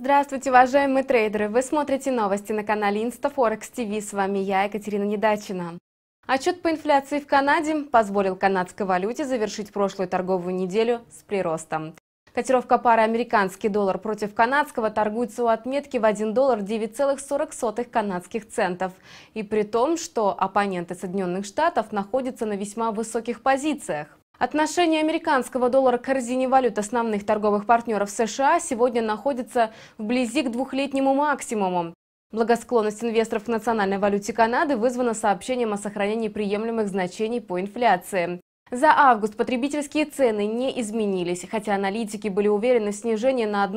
Здравствуйте, уважаемые трейдеры! Вы смотрите новости на канале InstaForex TV. С вами я, Екатерина Недачина. Отчет по инфляции в Канаде позволил канадской валюте завершить прошлую торговую неделю с приростом. Котировка пары американский доллар против канадского торгуется у отметки в 1 доллар 9,40 канадских центов. И при том, что оппоненты Соединенных Штатов находятся на весьма высоких позициях. Отношение американского доллара к корзине валют основных торговых партнеров США сегодня находится вблизи к двухлетнему максимуму. Благосклонность инвесторов к национальной валюте Канады вызвана сообщением о сохранении приемлемых значений по инфляции. За август потребительские цены не изменились, хотя аналитики были уверены в снижении на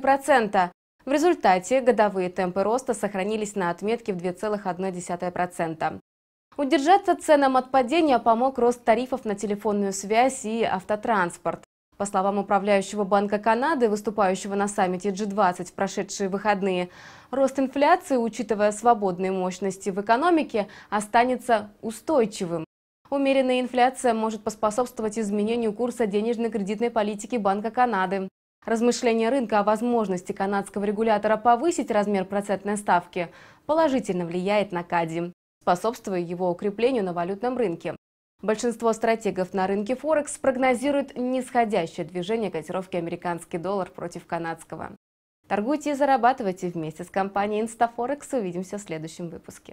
процента. В результате годовые темпы роста сохранились на отметке в 2,1%. Удержаться ценам от падения помог рост тарифов на телефонную связь и автотранспорт. По словам управляющего Банка Канады, выступающего на саммите G20 в прошедшие выходные, рост инфляции, учитывая свободные мощности в экономике, останется устойчивым. Умеренная инфляция может поспособствовать изменению курса денежно-кредитной политики Банка Канады. Размышления рынка о возможности канадского регулятора повысить размер процентной ставки положительно влияет на КАДИ способствуя его укреплению на валютном рынке. Большинство стратегов на рынке Форекс прогнозируют нисходящее движение котировки американский доллар против канадского. Торгуйте и зарабатывайте вместе с компанией InstaForex. Увидимся в следующем выпуске.